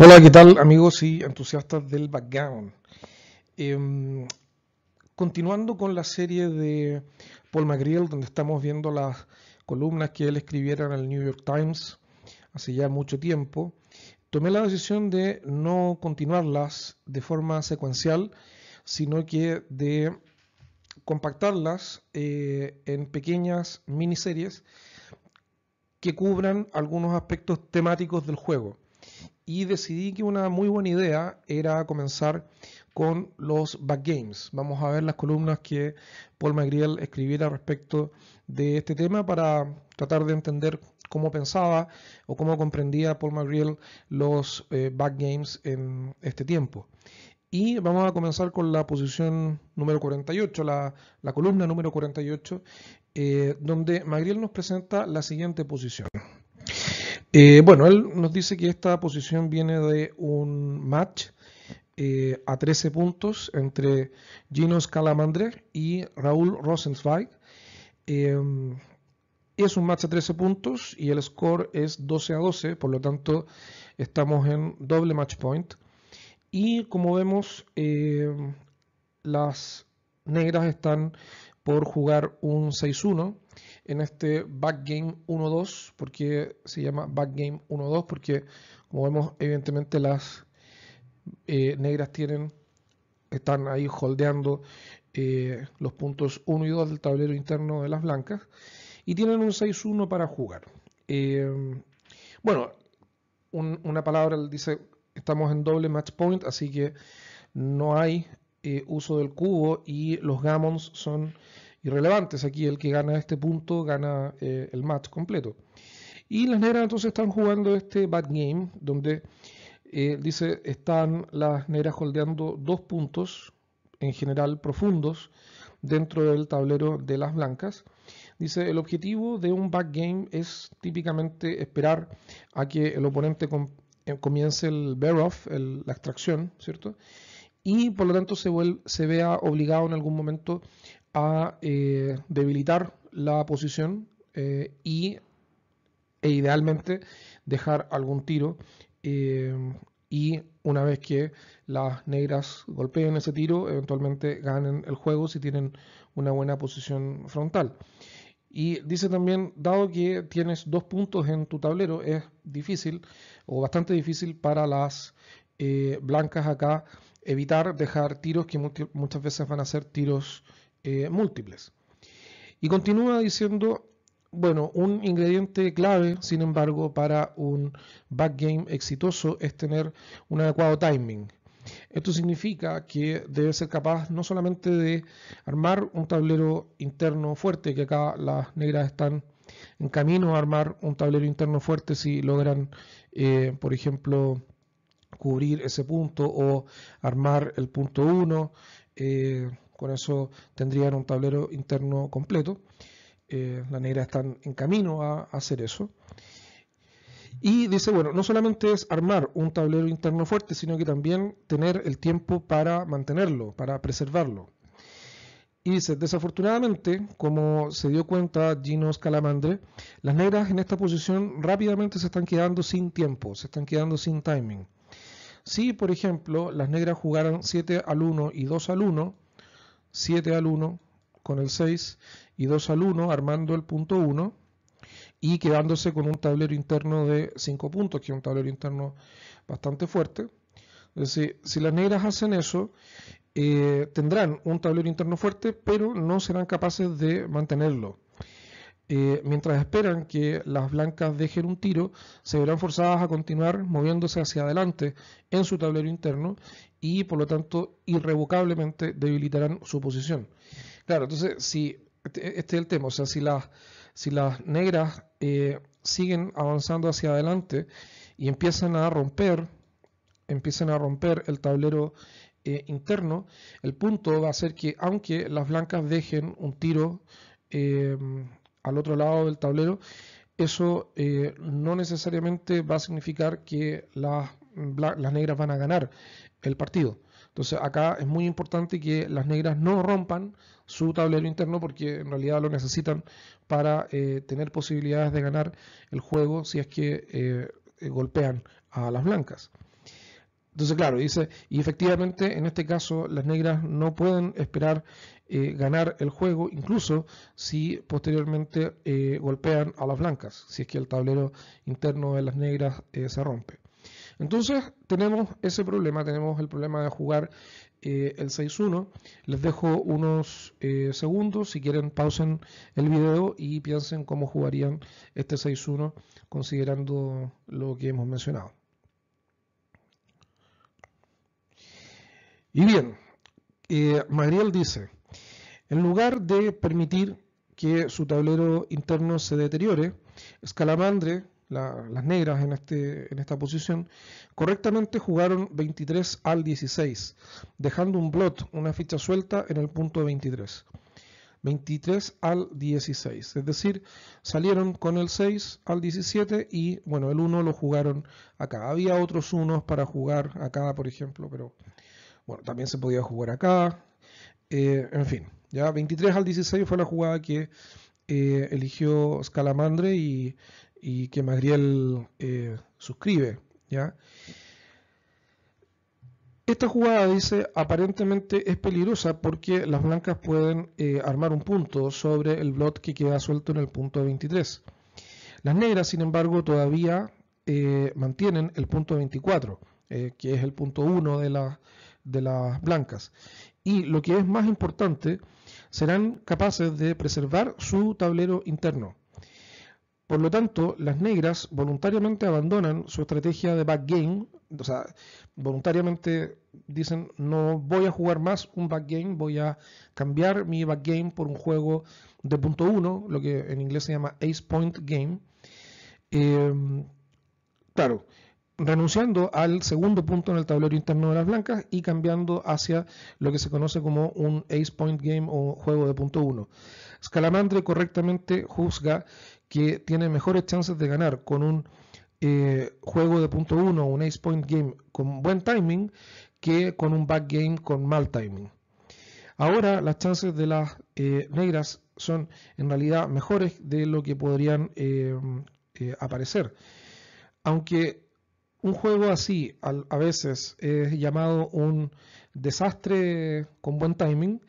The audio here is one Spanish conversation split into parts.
Hola, ¿qué tal amigos y entusiastas del background? Em, continuando con la serie de Paul McGreal, donde estamos viendo las columnas que él escribiera en el New York Times hace ya mucho tiempo, tomé la decisión de no continuarlas de forma secuencial, sino que de compactarlas eh, en pequeñas miniseries que cubran algunos aspectos temáticos del juego y decidí que una muy buena idea era comenzar con los Back Games. Vamos a ver las columnas que Paul Magriel escribiera respecto de este tema para tratar de entender cómo pensaba o cómo comprendía Paul Magriel los eh, Back Games en este tiempo. Y vamos a comenzar con la posición número 48, la, columna número 48, eh, donde Magriel nos presenta la siguiente posición. Eh, bueno, él nos dice que esta posición viene de un match eh, a 13 puntos entre Gino Scalamandre y Raúl Rosenzweig. Eh, es un match a 13 puntos y el score es 12 a 12, por lo tanto estamos en doble match point. Y como vemos, las negras están por jugar un 6-1 en este backgame 1-2, porque se llama back game 1-2, porque como vemos evidentemente las eh, negras tienen, están ahí holdeando eh, los puntos 1 y 2 del tablero interno de las blancas y tienen un 6-1 para jugar. Eh, bueno, una palabra dice, estamos en doble match point, así que no hay eh, uso del cubo y los gamons son irrelevantes. Aquí el que gana este punto gana eh, el match completo. Y las negras entonces están jugando este bad game, donde eh, dice están las negras holdeando dos puntos, en general profundos, dentro del tablero de las blancas. Dice, el objetivo de un back game es típicamente esperar a que el oponente comience el bear off, la extracción, ¿cierto? y por lo tanto se, vea obligado en algún momento a eh, debilitar la posición eh, y, e idealmente dejar algún tiro eh, y una vez que las negras golpeen ese tiro, eventualmente ganen el juego si tienen una buena posición frontal. Y dice también, dado que tienes dos puntos en tu tablero, es difícil o bastante difícil para las blancas acá evitar dejar tiros que muchas veces van a ser tiros eh, múltiples. Y continúa diciendo, bueno, un ingrediente clave, sin embargo, para un backgame exitoso es tener un adecuado timing. Esto significa que debe ser capaz no solamente de armar un tablero interno fuerte, que acá las negras están en camino a armar un tablero interno fuerte si logran, eh, por ejemplo, cubrir ese punto o armar el punto 1. Eh, con eso tendrían un tablero interno completo. Eh, las negras están en camino a, a hacer eso. Y dice, bueno, no solamente es armar un tablero interno fuerte, sino que también tener el tiempo para mantenerlo, para preservarlo. Y dice, desafortunadamente, como se dio cuenta Gino Scalamandre, las negras en esta posición rápidamente se están quedando sin tiempo, se están quedando sin timing. Si, por ejemplo, las negras jugaran 7 al 1 y 2 al 1, 7 al 1 con el 6 y 2 al 1 armando el punto 1 y quedándose con un tablero interno de 5 puntos, que es un tablero interno bastante fuerte. Es decir, si las negras hacen eso, eh, tendrán un tablero interno fuerte, pero no serán capaces de mantenerlo. Eh, mientras esperan que las blancas dejen un tiro, se verán forzadas a continuar moviéndose hacia adelante en su tablero interno y por lo tanto irrevocablemente debilitarán su posición. Claro, entonces si este, este es el tema, o sea, si las, si las negras eh, siguen avanzando hacia adelante y empiezan a romper, empiezan a romper el tablero eh, interno, el punto va a ser que aunque las blancas dejen un tiro al otro lado del tablero, eso eh, no necesariamente va a significar que las, negras van a ganar el partido. Entonces acá es muy importante que las negras no rompan su tablero interno porque en realidad lo necesitan para eh, tener posibilidades de ganar el juego si es que eh, golpean a las blancas. Entonces, claro, dice, y efectivamente en este caso las negras no pueden esperar eh, ganar el juego, incluso si posteriormente eh, golpean a las blancas, si es que el tablero interno de las negras eh, se rompe. Entonces tenemos ese problema, tenemos el problema de jugar el 6-1. Les dejo unos segundos, si quieren pausen el video y piensen cómo jugarían este 6-1 considerando lo que hemos mencionado. Y bien, eh, Mariel dice, en lugar de permitir que su tablero interno se deteriore, Scalamandre, las negras en, este, en esta posición, correctamente jugaron 23 al 16, dejando un blot, una ficha suelta en el punto 23. 23 al 16, es decir, salieron con el 6 al 17 y bueno, el 1 lo jugaron acá. Había otros unos para jugar acá, por ejemplo, pero bueno, también se podía jugar acá. Eh, en fin, ya 23 al 16 fue la jugada que eh, eligió Scalamandre y, que Magriel eh, suscribe. ¿ya? Esta jugada, dice, aparentemente es peligrosa porque las blancas pueden armar un punto sobre el blot que queda suelto en el punto 23. Las negras, sin embargo, todavía mantienen el punto 24, que es el punto 1 de, la, de las blancas. Y lo que es más importante, serán capaces de preservar su tablero interno. Por lo tanto, las negras voluntariamente abandonan su estrategia de back o sea, voluntariamente dicen no voy a jugar más un back game voy a cambiar mi back game por un juego de punto uno, lo que en inglés se llama ace point game. Eh, claro, renunciando al segundo punto en el tablero interno de las blancas y cambiando hacia lo que se conoce como un ace point game o juego de punto 1. Scalamandre correctamente juzga que tiene mejores chances de ganar con un eh, juego de punto 1 un ace point game con buen timing que con un back game con mal timing. Ahora las chances de las eh, negras son en realidad mejores de lo que podrían eh, aparecer. Aunque un juego así a veces es llamado un desastre con buen timing,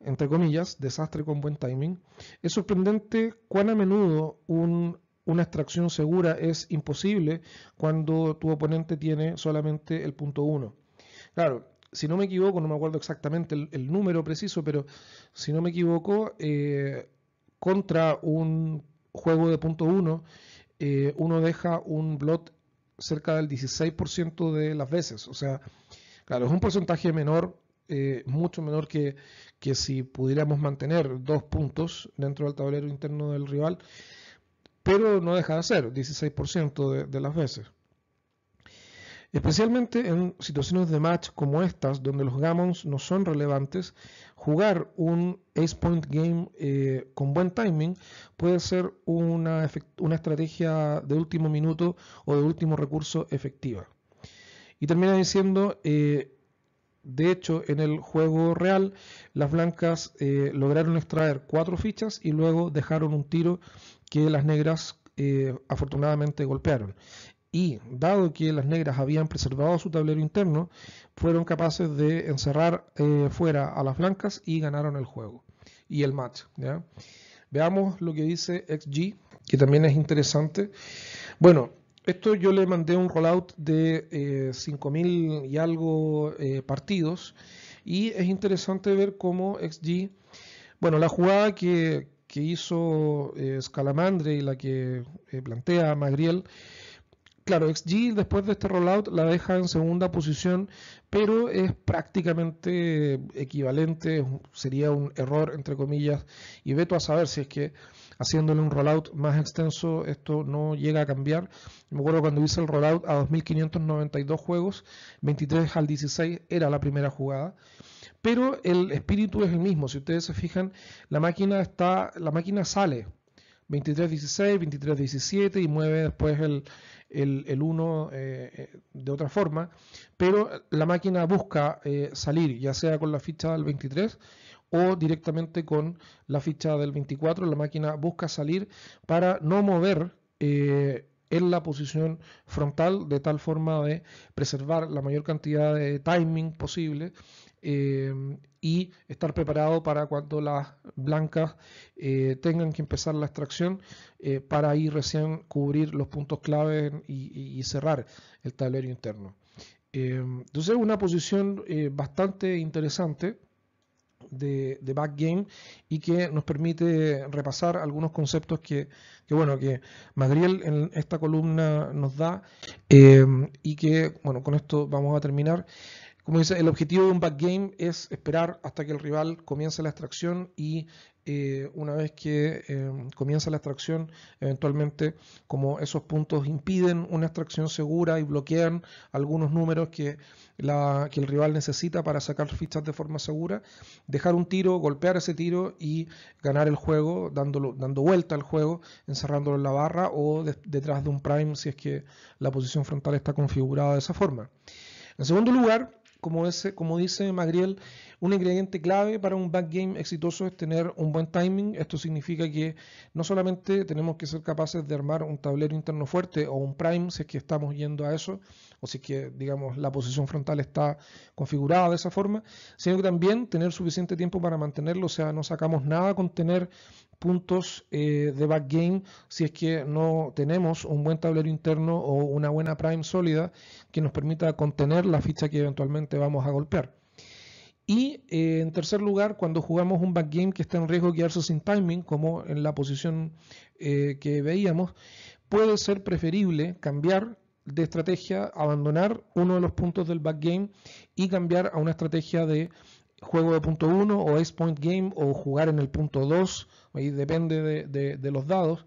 entre comillas, desastre con buen timing. Es sorprendente cuán a menudo una extracción segura es imposible cuando tu oponente tiene solamente el punto 1. Claro, si no me equivoco, no me acuerdo exactamente el, número preciso, pero si no me equivoco, eh, contra un juego de punto 1, eh, uno deja un blot cerca del 16% de las veces. O sea, claro, es un porcentaje menor, eh, mucho menor que, que si pudiéramos mantener dos puntos dentro del tablero interno del rival, pero no deja de ser 16% de las veces. Especialmente en situaciones de match como estas, donde los gammons no son relevantes, jugar un ace point game eh, con buen timing puede ser una, una estrategia de último minuto o de último recurso efectiva. Y termina diciendo, eh, de hecho, en el juego real, las blancas eh, lograron extraer cuatro fichas y luego dejaron un tiro que las negras afortunadamente golpearon y, dado que las negras habían preservado su tablero interno, fueron capaces de encerrar eh, fuera a las blancas y ganaron el juego y el match. Veamos lo que dice XG, que también es interesante. Bueno, esto yo le mandé un rollout de 5.000 eh, y algo eh, partidos y es interesante ver cómo XG, bueno, la jugada que, que hizo Scalamandre y la que plantea Magriel, Claro, XG después de este rollout la deja en segunda posición, pero es prácticamente equivalente, sería un error entre comillas, y veto a saber si es que haciéndole un rollout más extenso esto no llega a cambiar. Me acuerdo cuando hice el rollout a 2.592 juegos, 23 al 16 era la primera jugada pero el espíritu es el mismo. Si ustedes se fijan, la máquina está, la máquina sale 23-16, 23-17 y mueve después el, el, 1 eh, eh, de otra forma, pero la máquina busca eh, salir, ya sea con la ficha del 23 o directamente con la ficha del 24, la máquina busca salir para no mover en la posición frontal de tal forma de preservar la mayor cantidad de timing posible Em, y estar preparado para cuando las blancas eh, tengan que empezar la extracción eh, para ir recién cubrir los puntos clave y, cerrar el tablero interno. Em, entonces una posición eh, bastante interesante de, de game y que nos permite repasar algunos conceptos que, bueno, que Madriel en esta columna nos da em, y que, bueno, con esto vamos a terminar. Como dice, el objetivo de un back game es esperar hasta que el rival comience la extracción y eh, una vez que em, comienza la extracción, eventualmente como esos puntos impiden una extracción segura y bloquean algunos números que, el rival necesita para sacar fichas de forma segura, dejar un tiro, golpear ese tiro y ganar el juego dándolo, dando vuelta al juego, encerrándolo en la barra o detrás de un prime si es que la posición frontal está configurada de esa forma. En segundo lugar, como, ese, como dice Magriel, un ingrediente clave para un backgame exitoso es tener un buen timing. Esto significa que no solamente tenemos que ser capaces de armar un tablero interno fuerte o un prime, si es que estamos yendo a eso, o si es que, digamos, la posición frontal está configurada de esa forma, sino que también tener suficiente tiempo para mantenerlo. O sea, no sacamos nada con tener puntos eh, de game si es que no tenemos un buen tablero interno o una buena prime sólida que nos permita contener la ficha que eventualmente vamos a golpear. Y eh, en tercer lugar, cuando jugamos un back game que está en riesgo de quedarse sin timing, como en la posición eh, que veíamos, puede ser preferible cambiar de estrategia, abandonar uno de los puntos del back game y cambiar a una estrategia de juego de punto 1 o ace point game o jugar en el punto 2 ahí depende de, los dados,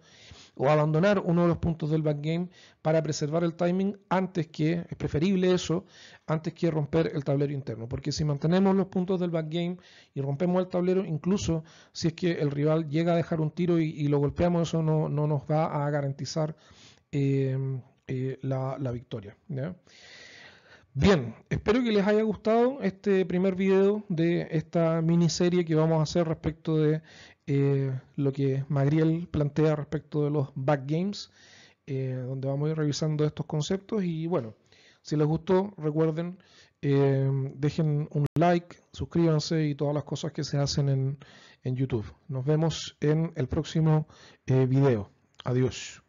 o abandonar uno de los puntos del backgame para preservar el timing antes que, es preferible eso, antes que romper el tablero interno, porque si mantenemos los puntos del backgame y rompemos el tablero, incluso si es que el rival llega a dejar un tiro y, lo golpeamos, eso no, nos va a garantizar eh, eh, la, victoria. Bien, espero que les haya gustado este primer video de esta miniserie que vamos a hacer respecto de eh, lo que Magriel plantea respecto de los backgames, games, eh, donde vamos a ir revisando estos conceptos. Y bueno, si les gustó, recuerden, eh, dejen un like, suscríbanse y todas las cosas que se hacen en, en YouTube. Nos vemos en el próximo video. Adiós.